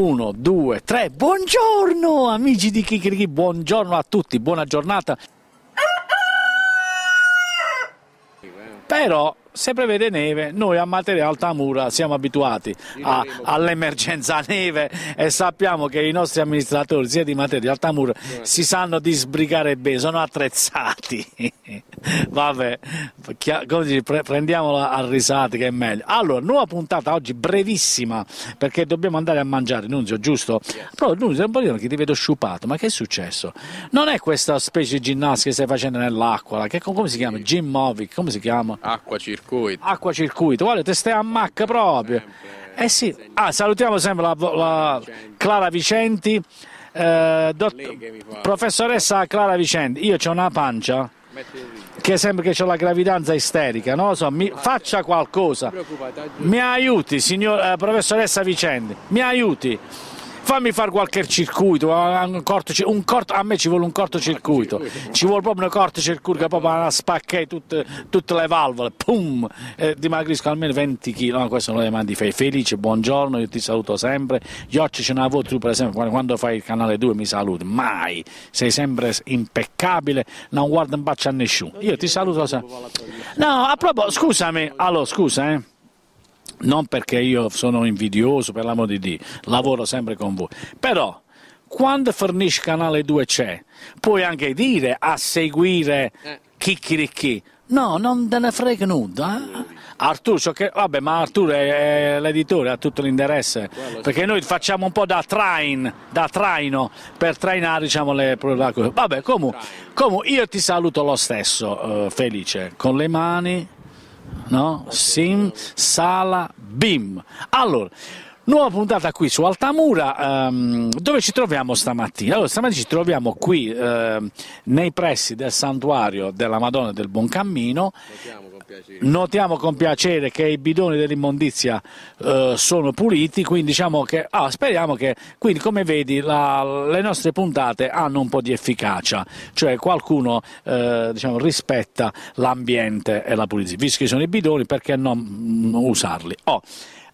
1, 2, 3. Buongiorno amici di Kikiriki, buongiorno a tutti, buona giornata. Però se prevede neve, noi a Matera Altamura siamo abituati all'emergenza neve e sappiamo che i nostri amministratori sia di Matera Altamura certo. si sanno disbrigare bene, sono attrezzati. Vabbè, dice, prendiamola a risate che è meglio. Allora, nuova puntata oggi brevissima perché dobbiamo andare a mangiare, Nunzio, giusto? Yes. Però Nunzio, un po' che ti vedo sciupato, ma che è successo? Non è questa specie di ginnastica che stai facendo nell'acqua, come si chiama? Gym Movic, come si chiama? Acqua circa. Acquacircuito. Acquacircuito, guarda, te stai a Mac proprio. Eh sì, ah, salutiamo sempre la, la Clara Vicenti, eh, dott- professoressa Clara Vicenti, io ho una pancia che sembra che ho la gravidanza isterica, no? so, mi, ah, faccia qualcosa, mi aiuti signor, eh, professoressa Vicenti, mi aiuti fammi fare qualche circuito, un corto, un corto, a me ci vuole un cortocircuito, ci vuole proprio un cortocircuito che proprio spacchei tutte, tutte le valvole, pum, e dimagrisco almeno 20 kg, no, questo non le mandi fai felice, buongiorno, io ti saluto sempre, Giorgio ce ne avuto tu per esempio, quando fai il canale 2 mi saluti, mai, sei sempre impeccabile, non guarda in faccia a nessuno, io ti saluto sempre. No, a proposito, scusami, allora scusa eh non perché io sono invidioso, per l'amor di Dio, lavoro sempre con voi, però quando Furnish Canale 2 c'è, puoi anche dire a seguire eh. Chicchiricchi, no, non te ne frega nulla, eh? Arturo, che, vabbè, ma Arturo è, è l'editore, ha tutto l'interesse, perché noi facciamo un po' da, train, da traino per trainare diciamo, le cose. Vabbè, comunque, comu, io ti saluto lo stesso, eh, felice, con le mani no? Sim, Sala, Bim. Allora, nuova puntata qui su Altamura, ehm, dove ci troviamo stamattina? Allora, stamattina ci troviamo qui ehm, nei pressi del santuario della Madonna del Buon Cammino. Vediamo notiamo con piacere che i bidoni dell'immondizia eh, sono puliti, quindi diciamo che ah, speriamo che, quindi come vedi la, le nostre puntate hanno un po' di efficacia, cioè qualcuno eh, diciamo, rispetta l'ambiente e la pulizia, visto che sono i bidoni perché non mm, usarli. Oh.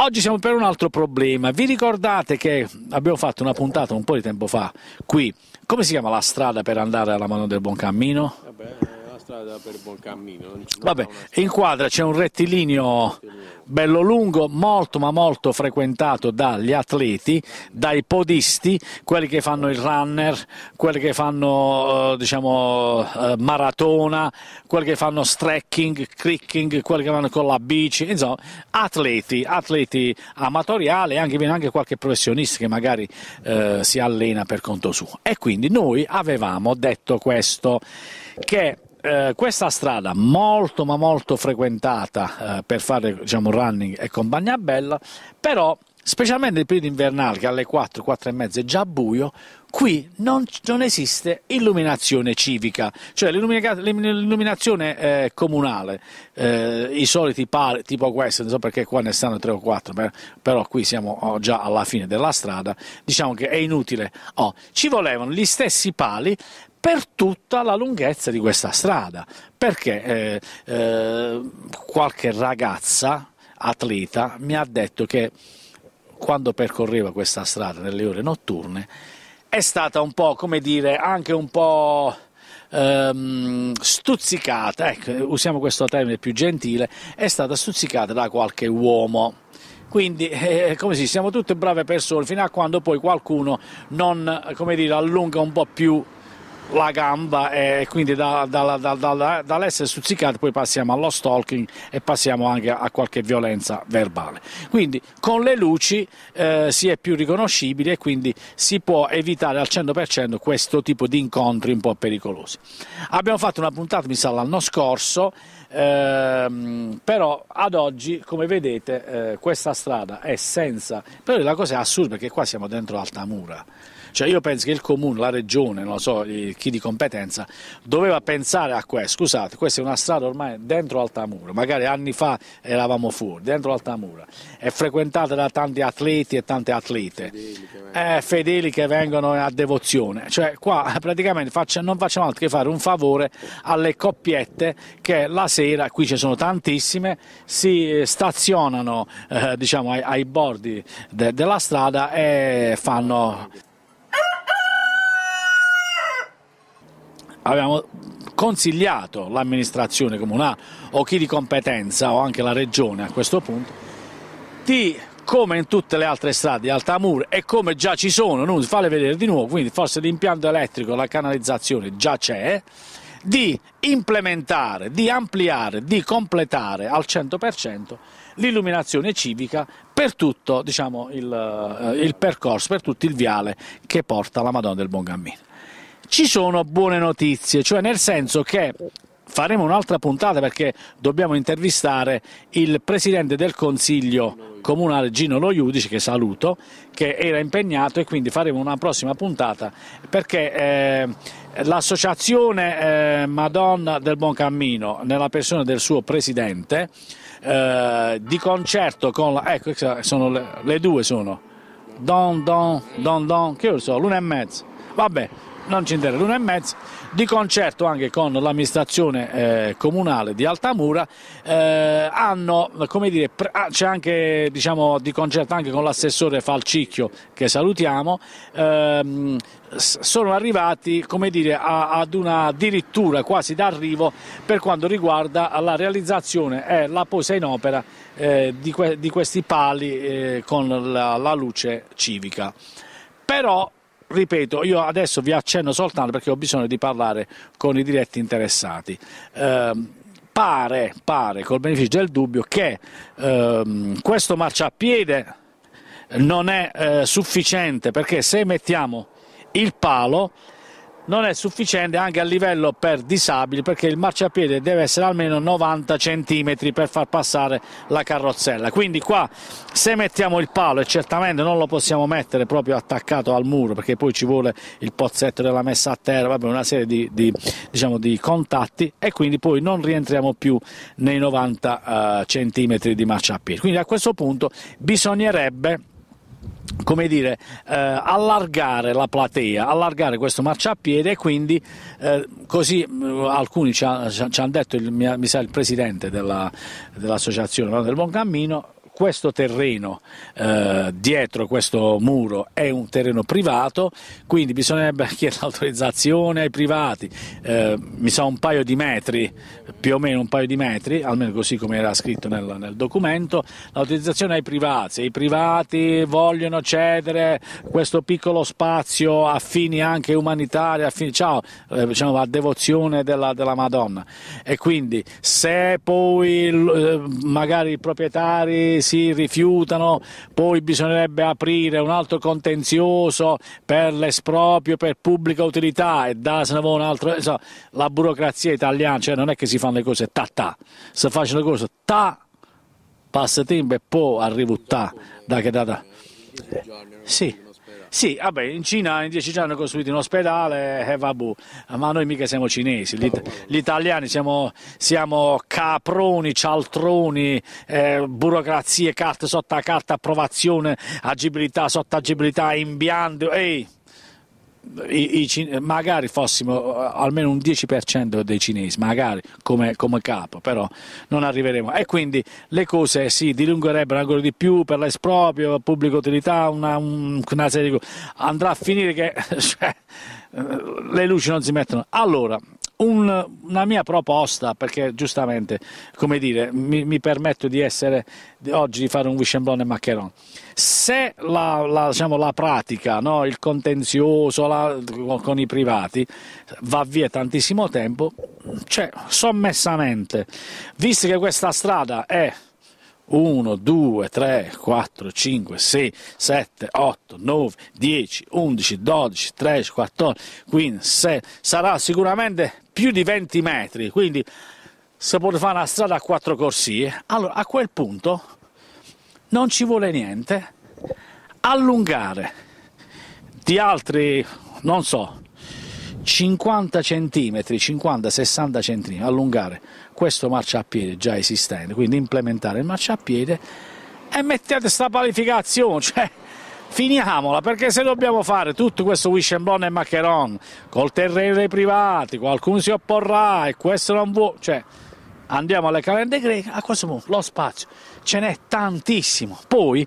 Oggi siamo per un altro problema. Vi ricordate che abbiamo fatto una puntata un po' di tempo fa qui? Come si chiama la strada per andare alla mano del buon cammino? Vabbè. Eh strada per buon cammino. Vabbè, in quadra c'è un rettilineo bello lungo, molto ma molto frequentato dagli atleti, dai podisti, quelli che fanno il runner, quelli che fanno eh, diciamo, eh, maratona, quelli che fanno trekking, cricking, quelli che vanno con la bici, insomma, atleti, atleti amatoriali e anche anche qualche professionista che magari eh, si allena per conto suo. E quindi noi avevamo detto questo che eh, questa strada molto ma molto frequentata eh, per fare diciamo, running e compagnia bella, però specialmente nel periodo invernale che alle 4, 4 e mezza è già buio, qui non, non esiste illuminazione civica, cioè l'illuminazione eh, comunale, eh, i soliti pali tipo questo, non so perché qua ne stanno 3 o 4, però qui siamo oh, già alla fine della strada, diciamo che è inutile, oh, ci volevano gli stessi pali per tutta la lunghezza di questa strada, perché eh, eh, qualche ragazza atleta mi ha detto che quando percorreva questa strada nelle ore notturne è stata un po', come dire, anche un po' ehm, stuzzicata, ecco, usiamo questo termine più gentile, è stata stuzzicata da qualche uomo. Quindi, eh, come si, siamo tutte brave persone fino a quando poi qualcuno non, come dire, allunga un po' più la gamba e quindi da, da, da, dall'essere stuzzicati poi passiamo allo stalking e passiamo anche a qualche violenza verbale. Quindi con le luci eh, si è più riconoscibili e quindi si può evitare al 100% questo tipo di incontri un po' pericolosi. Abbiamo fatto una puntata, mi sa, l'anno scorso, ehm, però ad oggi, come vedete, eh, questa strada è senza... Però la cosa è assurda perché qua siamo dentro Altamura cioè io penso che il comune, la regione, non lo so, eh, chi di competenza, doveva pensare a questo. Scusate, questa è una strada ormai dentro Altamura, magari anni fa eravamo fuori, dentro Altamura, è frequentata da tanti atleti e tante atlete, è eh, fedeli che vengono a devozione. Cioè qua praticamente faccia, non facciamo altro che fare un favore alle coppiette che la sera, qui ci sono tantissime, si eh, stazionano eh, diciamo, ai, ai bordi de, della strada e fanno abbiamo consigliato l'amministrazione comunale o chi di competenza o anche la regione a questo punto di come in tutte le altre strade di Altamur e come già ci sono, non si fale vedere di nuovo, quindi forse l'impianto elettrico, la canalizzazione già c'è, di implementare, di ampliare, di completare al 100% l'illuminazione civica per tutto diciamo, il, eh, il, percorso, per tutto il viale che porta la Madonna del Buon Cammino ci sono buone notizie, cioè nel senso che faremo un'altra puntata perché dobbiamo intervistare il presidente del consiglio comunale Gino Loiudici che saluto che era impegnato e quindi faremo una prossima puntata perché eh, l'associazione eh, Madonna del Buon Cammino nella persona del suo presidente eh, di concerto con la, ecco sono le, le due sono don don don don che ore so, l'una e mezza vabbè non ci interessa, l'una e mezza, di concerto anche con l'amministrazione eh, comunale di Altamura, eh, hanno, come dire, ah, c'è anche diciamo, di concerto anche con l'assessore Falcicchio che salutiamo, ehm, sono arrivati come dire, a, ad una dirittura quasi d'arrivo per quanto riguarda la realizzazione e la posa in opera eh, di, que di, questi pali eh, con la, la luce civica. Però ripeto, io adesso vi accenno soltanto perché ho bisogno di parlare con i diretti interessati. Eh, pare, pare, col beneficio del dubbio, che ehm, questo marciapiede non è eh, sufficiente perché se mettiamo il palo non è sufficiente anche a livello per disabili perché il marciapiede deve essere almeno 90 cm per far passare la carrozzella quindi qua se mettiamo il palo e certamente non lo possiamo mettere proprio attaccato al muro perché poi ci vuole il pozzetto della messa a terra vabbè, una serie di, di, diciamo, di contatti e quindi poi non rientriamo più nei 90 uh, cm di marciapiede quindi a questo punto bisognerebbe come dire, eh, allargare la platea, allargare questo marciapiede e quindi eh, così eh, alcuni ci, ha, ci hanno detto, il, mi, sa il presidente della, dell'associazione del Buon Cammino, questo terreno eh, dietro questo muro è un terreno privato, quindi bisognerebbe chiedere l'autorizzazione ai privati, eh, mi sa un paio di metri, più o meno un paio di metri, almeno così come era scritto nel, nel documento, l'autorizzazione ai privati, se i privati vogliono cedere questo piccolo spazio a fini anche umanitari, a fini, ciao, eh, diciamo, a devozione della, della, Madonna e quindi se poi eh, magari i proprietari si rifiutano, poi bisognerebbe aprire un altro contenzioso per l'esproprio, per pubblica utilità e da se ne vuole un altro... Insomma, eh, la burocrazia italiana, cioè non è che si fanno le cose ta-ta, si facciano le cose ta, passa tempo e poi arriva ta, da che data. Sì. Sì, vabbè, in Cina in dieci anni hanno costruito un ospedale, eh, vabbù, ma noi mica siamo cinesi, gli, gli italiani siamo, siamo, caproni, cialtroni, eh, burocrazie, carte sotto carta, approvazione, agibilità, sotto agibilità, imbiando, ehi! i, i, magari fossimo eh, almeno un 10% dei cinesi, magari come, come, capo, però non arriveremo. E quindi le cose si dilungherebbero ancora di più per l'esproprio, pubblica utilità, una, una serie di cose. Andrà a finire che cioè, eh, le luci non si mettono. Allora, un, una mia proposta, perché giustamente, come dire, mi, mi permetto di essere oggi di fare un viscemblone maccherone. Se la, la, diciamo, la pratica, no, il contenzioso la, con i privati va via tantissimo tempo, cioè sommessamente, visto che questa strada è 1, 2, 3, 4, 5, 6, 7, 8, 9, 10, 11, 12, 13, 14, 15, 16. Sarà sicuramente più di 20 metri, quindi se potete fare una strada a quattro corsie, allora a quel punto non ci vuole niente allungare di altri, non so, 50 centimetri, 50-60 centimetri, allungare questo marciapiede già esistente, quindi implementare il marciapiede e mettete sta qualificazione, cioè finiamola perché se dobbiamo fare tutto questo wish and Wishenblon e Maccheron col terreno dei privati qualcuno si opporrà e questo non vuole cioè andiamo alle calende greche a questo punto lo spazio ce n'è tantissimo poi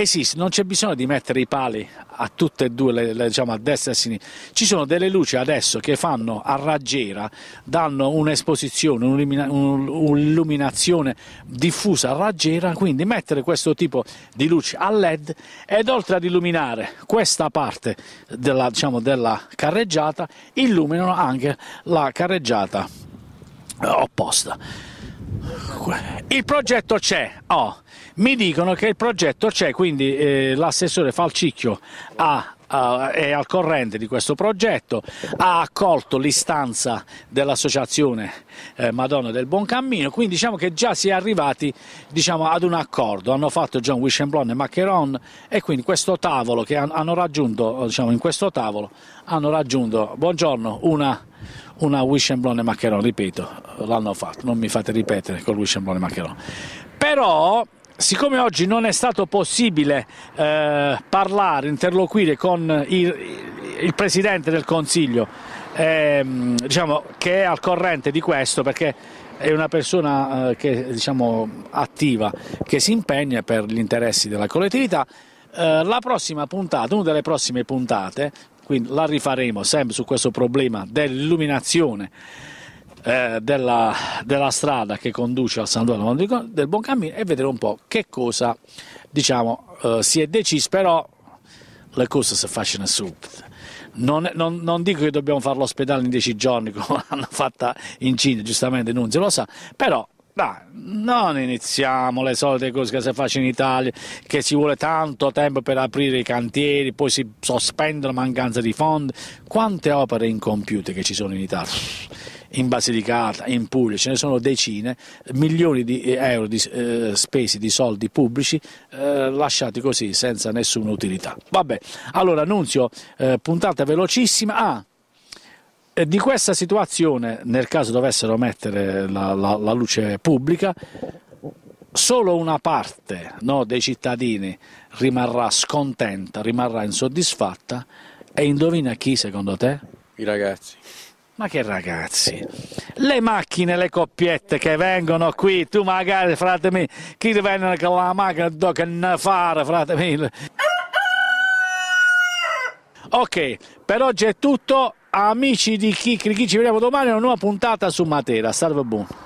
esiste, eh non c'è bisogno di mettere i pali a tutte e due, le, le, diciamo a destra e a sinistra. Ci sono delle luci adesso che fanno a raggiera, danno un'esposizione, un'illuminazione diffusa a raggiera, quindi mettere questo tipo di luci a led ed oltre ad illuminare questa parte della, diciamo, della carreggiata, illuminano anche la carreggiata opposta. Dunque, il progetto c'è. Oh, mi dicono che il progetto c'è, quindi eh, l'assessore Falcicchio ha Uh, è al corrente di questo progetto, ha accolto l'istanza dell'associazione eh, Madonna del Buon Cammino, quindi diciamo che già si è arrivati diciamo, ad un accordo, hanno fatto John Wischenblon e Maccheron e quindi questo tavolo che han, hanno raggiunto, diciamo in questo tavolo hanno raggiunto, buongiorno, una, una Wischenblon e Maccheron, ripeto, l'hanno fatto, non mi fate ripetere con Wischenblon e Maccheron. Però Siccome oggi non è stato possibile eh, parlare, interloquire con il, il Presidente del Consiglio, ehm, diciamo, che è al corrente di questo perché è una persona eh, che, diciamo, attiva, che si impegna per gli interessi della collettività, eh, la prossima puntata, una delle prossime puntate, quindi la rifaremo sempre su questo problema dell'illuminazione eh, della, della, strada che conduce al santuario del Buon Cammino e vedere un po' che cosa diciamo, eh, si è deciso, però le cose si facciano subito. Non, non, non, dico che dobbiamo fare l'ospedale in dieci giorni come hanno fatto in Cina, giustamente Nunzio lo sa, però dai, non iniziamo le solite cose che si fanno in Italia, che ci vuole tanto tempo per aprire i cantieri, poi si sospendono mancanza di fondi. Quante opere incompiute che ci sono in Italia? in Basilicata, in Puglia, ce ne sono decine, milioni di eh, euro di, eh, spesi di soldi pubblici eh, lasciati così senza nessuna utilità. Vabbè, allora Nunzio, eh, puntata velocissima. Ah, eh, di questa situazione, nel caso dovessero mettere la, la, la luce pubblica, solo una parte no, dei cittadini rimarrà scontenta, rimarrà insoddisfatta e indovina chi secondo te? I ragazzi. Ma che ragazzi, le macchine, le coppiette che vengono qui, tu magari, frate mio, chi viene con la macchina, do che ne fare, frate mio. Ok, per oggi è tutto, amici di Kikri, chi ci vediamo domani, una nuova puntata su Matera, salve buono.